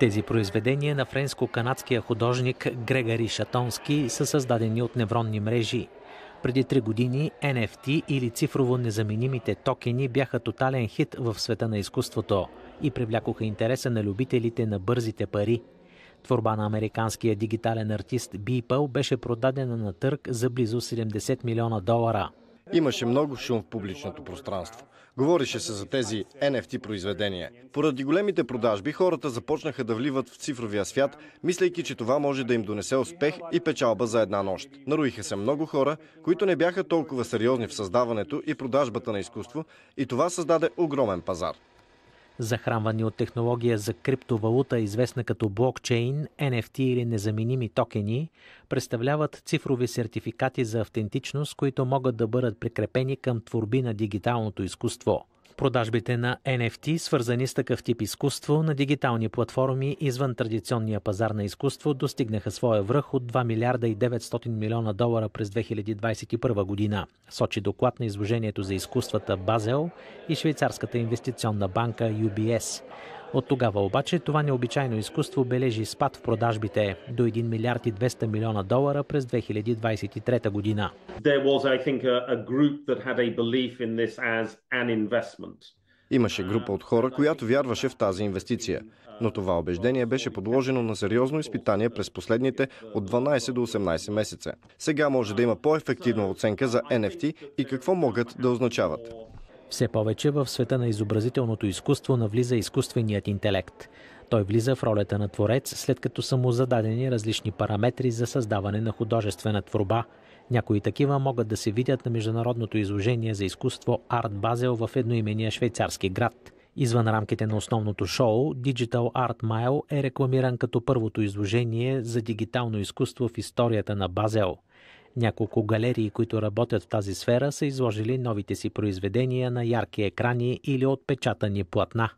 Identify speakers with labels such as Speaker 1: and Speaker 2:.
Speaker 1: Тези произведения на френско-канадския художник Грегари Шатонски са създадени от невронни мрежи. Преди три години NFT или цифрово незаменимите токени бяха тотален хит в света на изкуството и привлякоха интереса на любителите на бързите пари. Творба на американския дигитален артист Beeple беше продадена на търг за близо 70 милиона долара –
Speaker 2: Имаше много шум в публичното пространство. Говореше се за тези NFT произведения. Поради големите продажби хората започнаха да вливат в цифровия свят, мислейки, че това може да им донесе успех и печалба за една нощ. Наруиха се много хора, които не бяха толкова сериозни в създаването и продажбата на изкуство и това създаде огромен пазар
Speaker 1: захранвани от технология за криптовалута, известна като блокчейн, NFT или незаменими токени, представляват цифрови сертификати за автентичност, които могат да бъдат прикрепени към творби на дигиталното изкуство – Продажбите на NFT, свързани с такъв тип изкуство на дигитални платформи извън традиционния пазар на изкуство, достигнаха своя връх от 2 милиарда и 900 милиона долара през 2021 година. Сочи доклад на изложението за изкуствата Базел и швейцарската инвестиционна банка UBS. От тогава обаче това необичайно изкуство бележи спад в продажбите до 1 милиард и 200 милиона долара през 2023 година.
Speaker 2: Имаше група от хора, която вярваше в тази инвестиция. Но това убеждение беше подложено на сериозно изпитание през последните от 12 до 18 месеца. Сега може да има по-ефективна оценка за NFT и какво могат да означават.
Speaker 1: Все повече в света на изобразителното изкуство навлиза изкуственият интелект. Той влиза в ролята на творец, след като са му зададени различни параметри за създаване на художествена творба. Някои такива могат да се видят на международното изложение за изкуство Арт Базел в едноимения швейцарски град – Извън рамките на основното шоу, Digital Art Mile е рекламиран като първото изложение за дигитално изкуство в историята на Базел. Няколко галерии, които работят в тази сфера, са изложили новите си произведения на ярки екрани или отпечатани платна.